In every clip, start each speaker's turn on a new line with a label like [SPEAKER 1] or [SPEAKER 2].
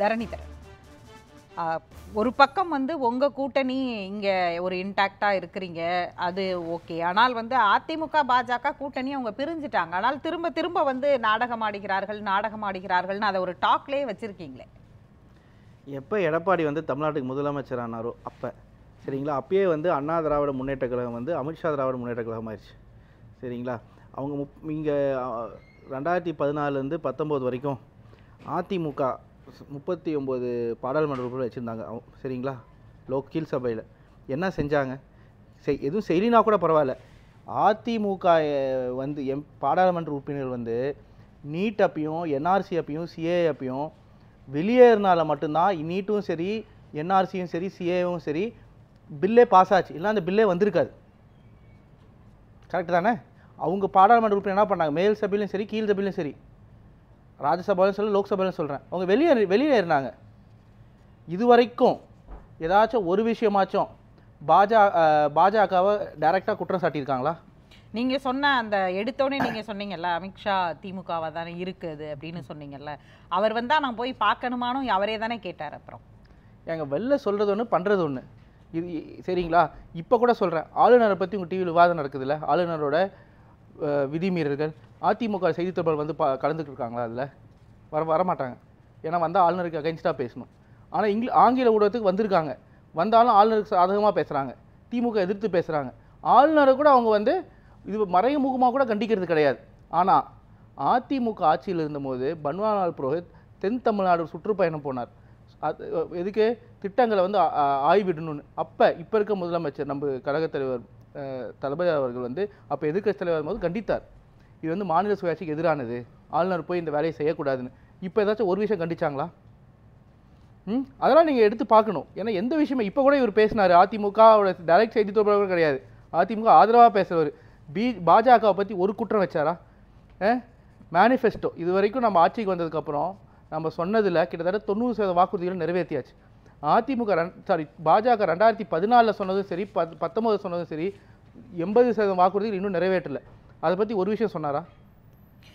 [SPEAKER 1] தரணிதரன் ஒரு பக்கம் வந்து உங்கள் கூட்டணி இங்கே ஒரு இன்டாக்டாக இருக்கிறீங்க அது ஓகே ஆனால் வந்து அதிமுக பாஜக கூட்டணி அவங்க பிரிஞ்சுட்டாங்க ஆனால் திரும்ப திரும்ப வந்து நாடகம் ஆடுகிறார்கள் நாடகம் ஆடுகிறார்கள்னு அதை ஒரு டாக்லேயே வச்சுருக்கீங்களே
[SPEAKER 2] எப்போ எடப்பாடி வந்து தமிழ்நாட்டுக்கு முதலமைச்சர் ஆனாரோ அப்போ சரிங்களா அப்பயே வந்து அண்ணா திராவிட முன்னேற்ற கழகம் வந்து அமித்ஷா திராவிட முன்னேற்ற கழகம் ஆயிடுச்சு சரிங்களா அவங்க முப் இங்கே ரெண்டாயிரத்தி பதினாலுலேருந்து பத்தொம்போது வரைக்கும் அதிமுக முப்பத்தி ஒம்பது பாராளுமன்ற உறுப்பினர் வச்சுருந்தாங்க சரிங்களா லோ கீழ் சபையில் என்ன செஞ்சாங்க செய் எதுவும் செய்யலினா கூட பரவாயில்ல அதிமுக வந்து எம் பாராளுமன்ற உறுப்பினர் வந்து நீட் அப்பையும் என்ஆர்சி அப்பையும் சிஏ அப்பையும் வெளியேறினால மட்டும்தான் நீட்டும் சரி என்ஆர்சியும் சரி சிஏவும் சரி பில்லே பாஸ் ஆச்சு இல்லை அந்த பில்லே வந்திருக்காது கரெக்டு தானே அவங்க பாராளுமன்ற உறுப்பினர் என்ன பண்ணாங்க மேல் சபையிலும் சரி கீழ் சபையிலும் சரி ராஜ்யசபாலையும் சொல்லி லோக்சபாலையும் சொல்கிறேன் அவங்க வெளியே வெளியேறினாங்க இது வரைக்கும் ஏதாச்சும் ஒரு விஷயமாச்சும் பாஜா பாஜகவை டைரெக்டாக குற்றம் சாட்டியிருக்காங்களா
[SPEAKER 1] நீங்கள் சொன்ன அந்த எடுத்தோடனே நீங்கள் சொன்னீங்கல்ல அமித்ஷா திமுகவை தானே இருக்குது அப்படின்னு சொன்னீங்கல்ல அவர் வந்தால் நான் போய் பார்க்கணுமானும் அவரே தானே கேட்டார் அப்புறம்
[SPEAKER 2] எங்கள் வெளில சொல்கிறது ஒன்று பண்ணுறது ஒன்று இது சரிங்களா இப்போ கூட சொல்கிறேன் ஆளுநரை பற்றி உங்கள் டிவியில் விவாதம் நடக்குதுல்ல ஆளுநரோட விதிமீறல்கள் அதிமுக செய்தி தொடர்பு வந்து பா கலந்துட்டு இருக்காங்களா அதில் வர வரமாட்டாங்க ஏன்னா வந்தால் ஆளுநருக்கு அகைன்ஸ்டாக பேசணும் ஆனால் இங்கிலி ஆங்கில ஊடகத்துக்கு வந்திருக்காங்க வந்தாலும் ஆளுநருக்கு சாதகமாக பேசுகிறாங்க திமுக எதிர்த்து பேசுகிறாங்க ஆளுநரை கூட அவங்க வந்து இது மறைமுகமாக கூட கண்டிக்கிறது கிடையாது ஆனால் அதிமுக ஆட்சியில் இருந்தபோது பன்வாரிலால் புரோஹித் தென் தமிழ்நாடு சுற்றுப்பயணம் போனார் அது எதுக்கு திட்டங்களை வந்து ஆய்விடணும்னு அப்போ இப்போ இருக்க முதலமைச்சர் நம்ம கழகத் தலைவர் தளபதி அவர்கள் வந்து அப்போ எதிர்க்கட்சி தலைவர் போது கண்டித்தார் இது வந்து மாநில சுயாட்சிக்கு எதிரானது ஆளுநர் போய் இந்த வேலையை செய்யக்கூடாதுன்னு இப்போ ஏதாச்சும் ஒரு விஷயம் கண்டிச்சாங்களா ம் அதெல்லாம் நீங்கள் எடுத்து பார்க்கணும் ஏன்னா எந்த விஷயமே இப்போ கூட இவர் பேசினார் அதிமுக டைரக்ட் செய்தி தொடர்பு கிடையாது அதிமுக ஆதரவாக பேசுகிறவர் பி பாஜகவை பற்றி ஒரு குற்றம் வச்சாரா மேனிஃபெஸ்டோ இது வரைக்கும் நம்ம ஆட்சிக்கு வந்ததுக்கப்புறம் நம்ம சொன்னதில் கிட்டத்தட்ட தொண்ணூறு சதவீத வாக்குறுதிகளை நிறைவேற்றியாச்சு அதிமுக சாரி பாஜக ரெண்டாயிரத்தி பதினாலில் சொன்னதும் சரி பத் பத்தொம்போது சொன்னதும் சரி எண்பது சதவீதம் வாக்குறுதிகள் இன்னும் நிறைவேற்றலை அதை பற்றி ஒரு விஷயம் சொன்னாரா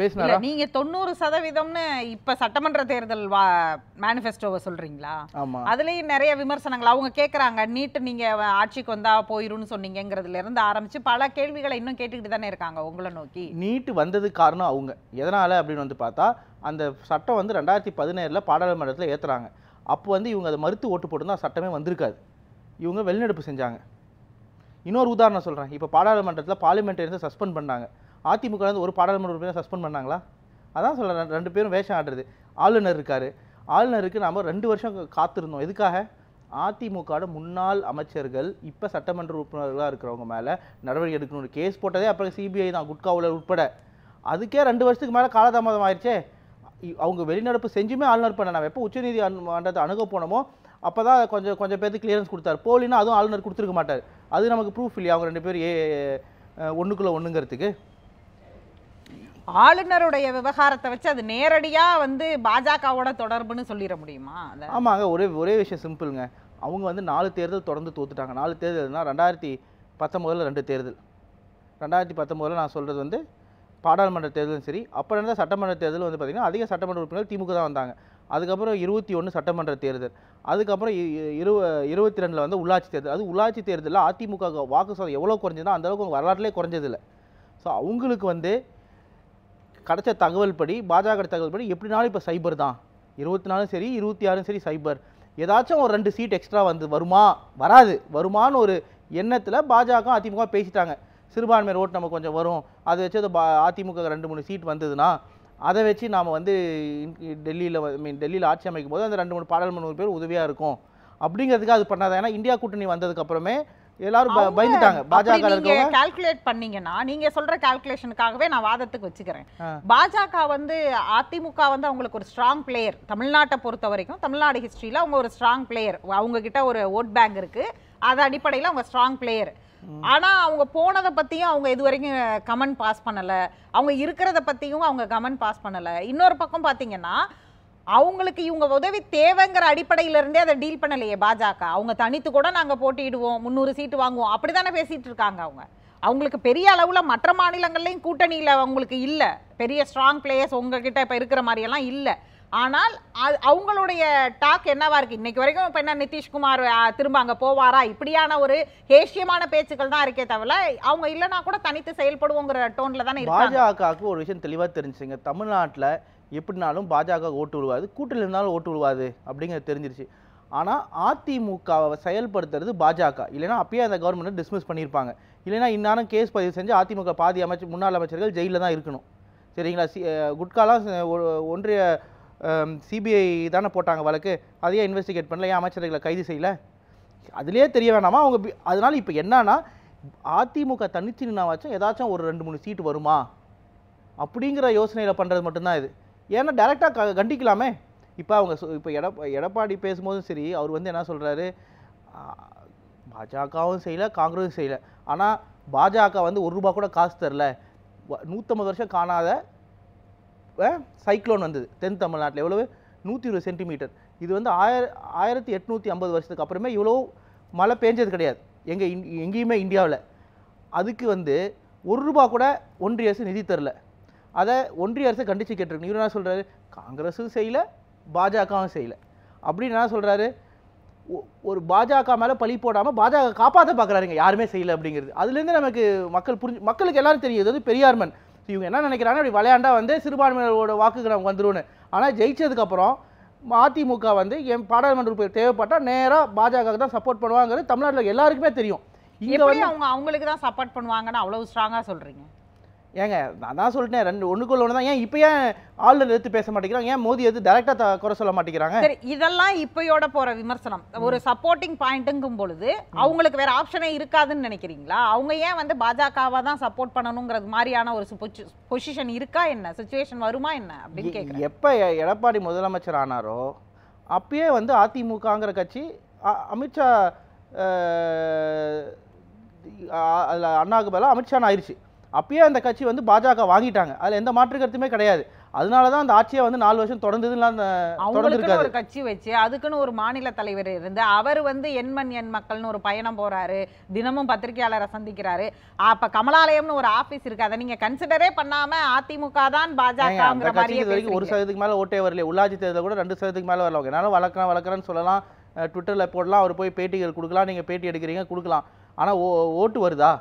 [SPEAKER 2] பேசினாரா நீங்க
[SPEAKER 1] தொண்ணூறு சதவீதம்னு இப்ப சட்டமன்ற தேர்தல் வா மேனிஃபெஸ்டோவை சொல்றீங்களா அதுலேயும் நிறைய விமர்சனங்கள் அவங்க கேட்குறாங்க நீட்டு நீங்க ஆட்சிக்கு வந்தா போயிரும்னு சொன்னீங்கிறதுல இருந்து ஆரம்பிச்சு பல கேள்விகளை இன்னும் கேட்டுக்கிட்டு தானே இருக்காங்க உங்களை நோக்கி
[SPEAKER 2] நீட்டு வந்தது காரணம் அவங்க எதனால அப்படின்னு வந்து பார்த்தா அந்த சட்டம் வந்து ரெண்டாயிரத்தி பதினேழில் பாராளுமன்றத்தில் ஏற்றுறாங்க அப்போ வந்து இவங்க அதை மறுத்து ஓட்டு போட்டுருந்தா சட்டமே வந்திருக்காது இவங்க வெளிநடப்பு செஞ்சாங்க இன்னொரு உதாரணம் சொல்கிறேன் இப்போ பாராளுமன்றத்தில் இருந்து சஸ்பெண்ட் பண்ணாங்க அதிமுக வந்து ஒரு பாராளுமன்ற உறுப்பினர் சஸ்பெண்ட் பண்ணாங்களா அதான் சொல்கிறேன் ரெண்டு பேரும் வேஷம் ஆடுறது ஆளுநர் இருக்கார் ஆளுநருக்கு நாம் ரெண்டு வருஷம் காத்திருந்தோம் எதுக்காக அதிமுகவோட முன்னாள் அமைச்சர்கள் இப்போ சட்டமன்ற உறுப்பினர்களாக இருக்கிறவங்க மேலே நடவடிக்கை எடுக்கணும் கேஸ் போட்டதே அப்புறம் சிபிஐ தான் குட்காவில் உட்பட அதுக்கே ரெண்டு வருஷத்துக்கு மேலே காலதாமதம் ஆயிடுச்சே அவங்க வெளிநடப்பு செஞ்சுமே ஆளுநர் பண்ண நான் எப்போ உச்சநீதி மன்றத்தை அணுக போனோமோ அப்போ தான் கொஞ்சம் கொஞ்சம் பேருக்கு கிளியரன்ஸ் கொடுத்தார் போலின்னா அதுவும் ஆளுநர் கொடுத்துருக்க மாட்டார் அது நமக்கு ப்ரூஃப் இல்லையா அவங்க ரெண்டு பேர் ஏ ஒன்றுக்குள்ளே ஒன்றுங்கிறதுக்கு
[SPEAKER 1] ஆளுநருடைய விவகாரத்தை வச்சு அது நேரடியாக வந்து பாஜகவோட தொடர்புன்னு சொல்லிட முடியுமா ஆமாங்க
[SPEAKER 2] ஒரே ஒரே விஷயம் சிம்பிளுங்க அவங்க வந்து நாலு தேர்தல் தொடர்ந்து தோத்துட்டாங்க நாலு தேர்தல்னா ரெண்டாயிரத்தி பத்தொம்போதில் ரெண்டு தேர்தல் ரெண்டாயிரத்தி பத்தொம்போதில் நான் சொல்கிறது வந்து பாராளுமன்ற தேர்தலும் சரி அப்போ நடந்த சட்டமன்ற தேர்தல் வந்து பார்த்திங்கன்னா அதிக சட்டமன்ற உறுப்பினர் திமுக தான் வந்தாங்க அதுக்கப்புறம் இருபத்தி ஒன்று சட்டமன்ற தேர்தல் அதுக்கப்புறம் இரு இருபத்தி ரெண்டில் வந்து உள்ளாட்சி தேர்தல் அது உள்ளாட்சி தேர்தலில் அதிமுக வாக்கு சதம் எவ்வளோ குறைஞ்சதோ அந்தளவுக்கு அவங்க வரலாற்றிலே குறைஞ்சதில்லை ஸோ அவங்களுக்கு வந்து கிடைச்ச தகவல் படி பாஜக தகவல் படி எப்படினாலும் இப்போ சைபர் தான் இருபத்தி நாலும் சரி இருபத்தி ஆறும் சரி சைபர் ஏதாச்சும் ஒரு ரெண்டு சீட் எக்ஸ்ட்ரா வந்து வருமா வராது வருமானு ஒரு எண்ணத்தில் பாஜக அதிமுக பேசிட்டாங்க சிறுபான்மை ரோட் நம்ம கொஞ்சம் வரும் அதை வச்சு அது அதிமுக ரெண்டு மூணு சீட் வந்ததுன்னா அதை வச்சு நாம் வந்து டெல்லியில் மீன் டெல்லியில் ஆட்சி அமைக்கும் போது அந்த ரெண்டு மூணு பாராளுமன்ற பேர் உதவியாக இருக்கும் அப்படிங்கிறதுக்கு அது பண்ணாத ஏன்னா இந்தியா கூட்டணி வந்ததுக்கு அப்புறமே எல்லாரும் பயந்துட்டாங்க பாஜக
[SPEAKER 1] கால்குலேட் பண்ணீங்கன்னா நீங்க சொல்ற கால்குலேஷனுக்காகவே நான் வாதத்துக்கு வச்சுக்கிறேன் பாஜக வந்து அதிமுக வந்து அவங்களுக்கு ஒரு ஸ்ட்ராங் பிளேயர் தமிழ்நாட்டை பொறுத்த வரைக்கும் தமிழ்நாடு ஹிஸ்டரியில அவங்க ஒரு ஸ்ட்ராங் பிளேயர் அவங்க கிட்ட ஒரு ஓட் பேங்க் இருக்கு அது அடிப்படையில் அவங்க ஸ்ட்ராங் பிளேயர் ஆனால் அவங்க போனதை பற்றியும் அவங்க இது வரைக்கும் கமெண்ட் பாஸ் பண்ணலை அவங்க இருக்கிறத பற்றியும் அவங்க கமெண்ட் பாஸ் பண்ணலை இன்னொரு பக்கம் பார்த்தீங்கன்னா அவங்களுக்கு இவங்க உதவி தேவைங்கிற அடிப்படையிலிருந்தே அதை டீல் பண்ணலையே பாஜக அவங்க தனித்து கூட நாங்கள் போட்டியிடுவோம் முந்நூறு சீட்டு வாங்குவோம் அப்படி தானே பேசிகிட்டு இருக்காங்க அவங்க அவங்களுக்கு பெரிய அளவில் மற்ற மாநிலங்கள்லையும் கூட்டணியில் அவங்களுக்கு இல்லை பெரிய ஸ்ட்ராங் பிளேயர்ஸ் உங்ககிட்ட இப்போ இருக்கிற மாதிரியெல்லாம் இல்லை ஆனால் அது அவங்களுடைய டாக் என்னவா இருக்கு இன்னைக்கு வரைக்கும் இப்போ என்ன நிதிஷ்குமார் திரும்ப அங்கே போவாரா இப்படியான ஒரு ஹேஷியமான பேச்சுக்கள் தான் இருக்கே தவிர அவங்க இல்லைனா கூட தனித்து செயல்படுவோங்கிற டோன்ல தானே பாஜகவுக்கு
[SPEAKER 2] ஒரு விஷயம் தெளிவாக தெரிஞ்சுங்க தமிழ்நாட்டில் எப்படினாலும் பாஜக ஓட்டு விடுவாது கூட்டில் இருந்தாலும் ஓட்டு விடுவாது அப்படிங்கிறது தெரிஞ்சிருச்சு ஆனால் அதிமுகவை செயல்படுத்துறது பாஜக இல்லைன்னா அப்பயே அந்த கவர்மெண்ட் டிஸ்மிஸ் பண்ணியிருப்பாங்க இல்லைனா இன்னாலும் கேஸ் பதிவு செஞ்சு அதிமுக பாதி அமைச்சர் முன்னாள் அமைச்சர்கள் ஜெயிலில் தான் இருக்கணும் சரிங்களா சி குட்காலாம் ஒன்றிய சிபிஐ தானே போட்டாங்க வழக்கு அதையே இன்வெஸ்டிகேட் பண்ணல ஏன் அமைச்சர்களை கைது செய்யலை அதுலேயே தெரிய வேணாமா அவங்க அதனால் இப்போ என்னன்னா அதிமுக தனிச்சு நின்னாவாச்சும் ஏதாச்சும் ஒரு ரெண்டு மூணு சீட் வருமா அப்படிங்கிற யோசனையில் பண்ணுறது மட்டும்தான் இது ஏன்னா டைரெக்டாக கண்டிக்கலாமே இப்போ அவங்க இப்போ எடப்பா எடப்பாடி பேசும்போதும் சரி அவர் வந்து என்ன சொல்கிறாரு பாஜகவும் செய்யலை காங்கிரஸும் செய்யலை ஆனால் பாஜக வந்து ஒரு ரூபா கூட காசு தரல நூற்றம்பது வருஷம் காணாத சைக்ளோன் வந்தது தென் தமிழ்நாட்டில் எவ்வளவு நூற்றி இருபது சென்டிமீட்டர் இது வந்து ஆயிர ஆயிரத்தி எட்நூற்றி ஐம்பது வருஷத்துக்கு அப்புறமே இவ்வளோ மழை பேஞ்சது கிடையாது எங்கே எங்கேயுமே இந்தியாவில் அதுக்கு வந்து ஒரு ரூபா கூட ஒன்றிய அரசு நிதி தரல அதை ஒன்றிய அரசை கண்டித்து கேட்டிருக்கு இவர் என்ன சொல்கிறாரு காங்கிரஸும் செய்யலை பாஜகவும் செய்யலை அப்படின்னு என்ன சொல்கிறாரு ஒரு பாஜக மேலே பழி போடாமல் பாஜக காப்பாற்ற பார்க்குறாருங்க யாருமே செய்யலை அப்படிங்கிறது அதுலேருந்து நமக்கு மக்கள் புரிஞ்சு மக்களுக்கு எல்லாரும் தெரியுது அது பெரியார்மன் இவங்க என்ன நினைக்கிறாங்க அப்படி விளையாண்டா வந்து சிறுபான்மையோட வாக்குகள் நமக்கு வந்துடும்னு ஆனால் ஜெயிச்சதுக்கப்புறம் அதிமுக வந்து என் பாராளுமன்ற உறுப்பினர் தேவைப்பட்டால் நேராக பாஜக தான் சப்போர்ட் பண்ணுவாங்கிறது தமிழ்நாட்டில் எல்லாருக்குமே தெரியும் இங்கே வந்து அவங்க
[SPEAKER 1] அவங்களுக்கு தான் சப்போர்ட் பண்ணுவாங்கன்னு அவ்வளோ ஸ்ட்ராங்காக சொல்கிறீங்க
[SPEAKER 2] ஏங்க நான் தான் சொல்லிட்டேன் ரெண்டு ஒன்றுக்குள்ள ஒன்று தான் ஏன் இப்போ ஏன் ஆளுநர் எடுத்து பேச மாட்டேங்கிறாங்க ஏன் மோதி எது டேரெக்டாக குறை சொல்ல மாட்டேங்கிறாங்க சரி
[SPEAKER 1] இதெல்லாம் இப்பயோட போகிற விமர்சனம் ஒரு சப்போர்ட்டிங் பாயிண்ட்டுங்கும் பொழுது அவங்களுக்கு வேற ஆப்ஷனே இருக்காதுன்னு நினைக்கிறீங்களா அவங்க ஏன் வந்து பாஜகவாக தான் சப்போர்ட் பண்ணணுங்கிறது மாதிரியான ஒரு பொசிஷன் இருக்கா என்ன சுச்சுவேஷன் வருமா என்ன அப்படின்னு கேட்குறேன்
[SPEAKER 2] எப்போ எடப்பாடி முதலமைச்சர் ஆனாரோ அப்பயே வந்து அதிமுகங்கிற கட்சி அமித்ஷா அதில் அண்ணாவுக்கு பதிலாக அமித்ஷான் ஆயிடுச்சு அப்பயே அந்த கட்சி வந்து பாஜக வாங்கிட்டாங்க அதில் எந்த மாற்று கருத்துமே கிடையாது அதனால தான் அந்த ஆட்சியை வந்து நாலு வருஷம் தொடர்ந்து ஒரு
[SPEAKER 1] கட்சி வச்சு அதுக்குன்னு ஒரு மாநில தலைவர் இருந்து அவர் வந்து எண்மண் எண் மக்கள்னு ஒரு பயணம் போறாரு தினமும் பத்திரிகையாளரை சந்திக்கிறாரு அப்ப கமலாலயம்னு ஒரு ஆபீஸ் இருக்கு அதை நீங்க கன்சிடரே பண்ணாம அதிமுக தான் பாஜக வரைக்கும் ஒரு சதவீதத்துக்கு
[SPEAKER 2] மேல ஓட்டே வரல உள்ளாட்சி தேர்தல் கூட ரெண்டு சதவீதத்துக்கு மேல வரல என்னால வளர்க்குறேன் வளர்க்கறேன்னு சொல்லலாம் ட்விட்டர்ல போடலாம் அவர் போய் பேட்டிகள் கொடுக்கலாம் நீங்க பேட்டி எடுக்கிறீங்க கொடுக்கலாம் ஆனால் ஓ ஓட்டு வருதா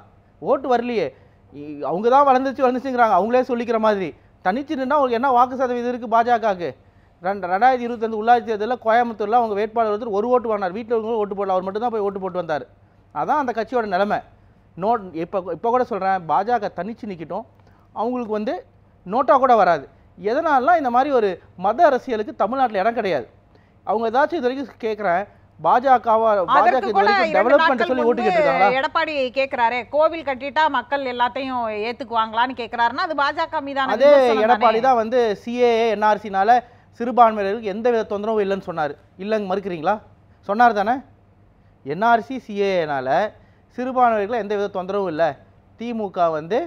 [SPEAKER 2] ஓட்டு வரலையே அவங்க தான் வளர்ந்துச்சு வளர்ந்துச்சுங்கிறாங்க அவங்களே சொல்லிக்கிற மாதிரி தனிச்சு நின்னா அவங்களுக்கு என்ன வாக்கு சதவீதம் இருக்குது பாஜகவுக்கு ரெண்டு ரெண்டாயிரத்தி இருபத்தஞ்சு உள்ளாட்சி தேர்தலில் கோயம்புத்தூரில் அவங்க வேட்பாளர் ஒருத்தர் ஒரு ஓட்டு வாங்கினார் வீட்டில் இருக்கும் ஓட்டு போடல அவர் மட்டும் தான் போய் ஓட்டு போட்டு வந்தார் அதான் அந்த கட்சியோட நிலமை நோ இப்போ இப்போ கூட சொல்கிறேன் பாஜக தனிச்சு நிற்கட்டும் அவங்களுக்கு வந்து நோட்டாக கூட வராது எதனாலாம் இந்த மாதிரி ஒரு மத அரசியலுக்கு தமிழ்நாட்டில் இடம் கிடையாது அவங்க ஏதாச்சும் இது வரைக்கும் கேட்குறேன் பாஜகவா பாஜக சொல்லி ஓட்டு
[SPEAKER 1] எடப்பாடி கேக்குறாரே கோவில் கட்டிட்டா மக்கள் எல்லாத்தையும் ஏத்துக்குவாங்களான்னு கேக்குறாருன்னா அது பாஜக மீதான அதே எடப்பாடி தான்
[SPEAKER 2] வந்து சிஏஏ என்ஆர்சினால சிறுபான்மையினருக்கு எந்த வித தொந்தரவும் இல்லைன்னு சொன்னார் இல்லைங்க மறுக்கிறீங்களா சொன்னார் தானே என்ஆர்சி சிஏனால சிறுபான்மையர்களை எந்த வித தொந்தரவும் இல்லை திமுக வந்து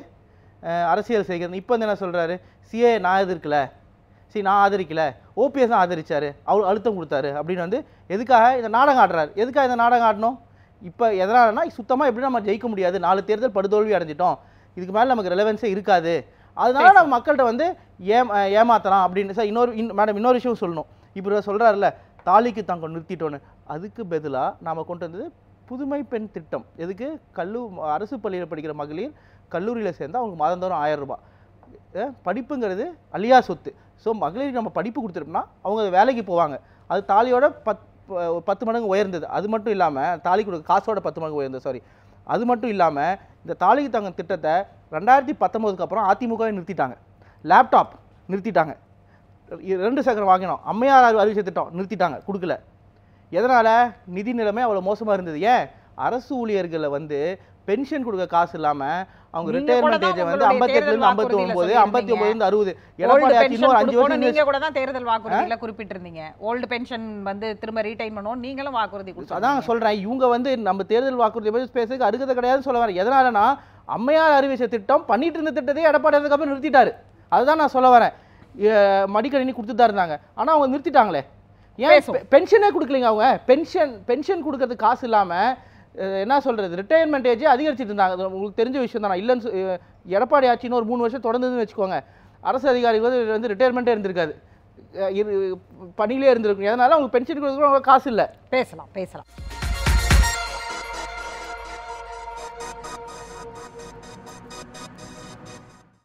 [SPEAKER 2] அரசியல் செய்கிறது இப்போ வந்து என்ன சொல்கிறாரு சிஏ நான் எதிர்க்கலை சரி நான் ஆதரிக்கல ஓபிஎஸ் தான் ஆதரித்தார் அவர் அழுத்தம் கொடுத்தாரு அப்படின்னு வந்து எதுக்காக இந்த நாடகம் ஆடுறாரு எதுக்காக இந்த நாடகம் ஆடணும் இப்போ எதனாலனா சுத்தமாக எப்படி நம்ம ஜெயிக்க முடியாது நாலு தேர்தல் படுதோல்வி அடைஞ்சிட்டோம் இதுக்கு மேலே நமக்கு ரெலவென்ஸே இருக்காது அதனால நம்ம மக்கள்கிட்ட வந்து ஏ ஏமாத்தலாம் அப்படின்னு சார் இன்னொரு இன் மேடம் இன்னொரு விஷயம் சொல்லணும் இப்படி சொல்கிறாருல்ல தாலிக்கு தங்க நிறுத்திட்டோன்னு அதுக்கு பதிலாக நாம் கொண்டு வந்தது புதுமை பெண் திட்டம் எதுக்கு கல்லூ அரசு பள்ளியில் படிக்கிற மகளிர் கல்லூரியில் சேர்ந்தால் அவங்களுக்கு மாதந்தோறும் ஆயிரம் ரூபாய் படிப்புங்கிறது அழியா சொத்து ஸோ மகளிருக்கு நம்ம படிப்பு கொடுத்துருப்போம்னா அவங்க வேலைக்கு போவாங்க அது தாலியோட பத் பத்து மடங்கு உயர்ந்தது அது மட்டும் இல்லாமல் தாலி கொடுக்க காசோட பத்து மடங்கு உயர்ந்தது சாரி அது மட்டும் இல்லாமல் இந்த தாலிக்கு தங்க திட்டத்தை ரெண்டாயிரத்தி பத்தொம்போதுக்கு அப்புறம் அதிமுகவே நிறுத்திட்டாங்க லேப்டாப் நிறுத்திட்டாங்க ரெண்டு சக்கரம் வாங்கினோம் அம்மையார் அறிவிச்ச திட்டம் நிறுத்திட்டாங்க கொடுக்கல எதனால் நிதி நிலைமை அவ்வளோ மோசமாக இருந்தது ஏன் அரசு ஊழியர்களை வந்து பென்ஷன் கொடுக்க காசு இல்லாமல் அவங்க ரிட்டையர்மெண்ட் ஏஜ் வந்து இருந்து ஐம்பத்தி ஒன்பது ஐம்பத்தி ஒம்பதுலேருந்து அறுபது எடப்பாடி இன்னொரு அஞ்சு வருஷம் நீங்க
[SPEAKER 1] கூட தான் தேர்தல் வாக்குறுதியில குறிப்பிட்டிருந்தீங்க ஓல்டு பென்ஷன் வந்து திரும்ப ரீடைன் பண்ணுவோம் நீங்களும் வாக்குறுதி அதான்
[SPEAKER 2] சொல்கிறேன் இவங்க வந்து நம்ம தேர்தல் வாக்குறுதி பற்றி பேசுறதுக்கு அருகதை கிடையாதுன்னு சொல்ல வரேன் எதனாலனா அம்மையார் அறிவிச்ச திட்டம் பண்ணிட்டு இருந்த திட்டத்தையே எடப்பாடி அதுக்கப்புறம் நிறுத்திட்டாரு அதுதான் நான் சொல்ல வரேன் மடிக்கணினி கொடுத்துட்டு இருந்தாங்க ஆனால் அவங்க நிறுத்திட்டாங்களே ஏன் பென்ஷனே கொடுக்கலீங்க அவங்க பென்ஷன் பென்ஷன் கொடுக்கறதுக்கு காசு இல்லாமல் என்ன சொல்கிறது ரிட்டையர்மெண்ட் ஏஜே அதிகரிச்சிட்டு இருந்தாங்க உங்களுக்கு தெரிஞ்ச விஷயம் தானே இல்லைன்னு எடப்பாடி ஆட்சின்னு ஒரு மூணு வருஷம் தொடர்ந்துன்னு வச்சுக்கோங்க அரசு அதிகாரிகள் வந்து ரிட்டையர்மெண்ட்டே இருந்திருக்காது இரு பணியிலே இருந்திருக்கும் அதனால் அவங்களுக்கு
[SPEAKER 1] பென்ஷன் அவ்வளோ காசு இல்லை பேசலாம் பேசலாம்